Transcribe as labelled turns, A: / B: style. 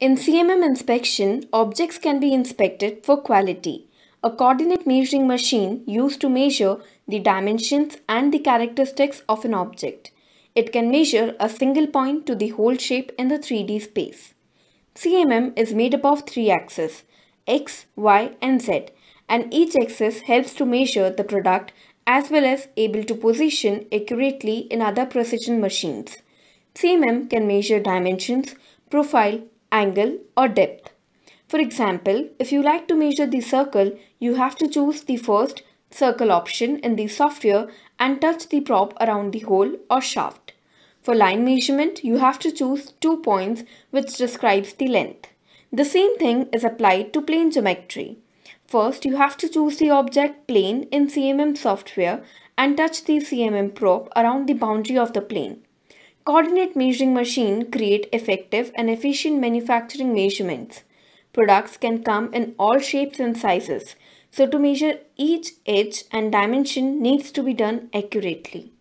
A: In CMM inspection, objects can be inspected for quality. A coordinate measuring machine used to measure the dimensions and the characteristics of an object. It can measure a single point to the whole shape in the 3D space. CMM is made up of three axes, X, Y and Z and each axis helps to measure the product as well as able to position accurately in other precision machines. CMM can measure dimensions, profile angle or depth. For example, if you like to measure the circle, you have to choose the first circle option in the software and touch the prop around the hole or shaft. For line measurement, you have to choose two points which describes the length. The same thing is applied to plane geometry. First, you have to choose the object plane in CMM software and touch the CMM probe around the boundary of the plane. Coordinate measuring machine create effective and efficient manufacturing measurements. Products can come in all shapes and sizes, so to measure each edge and dimension needs to be done accurately.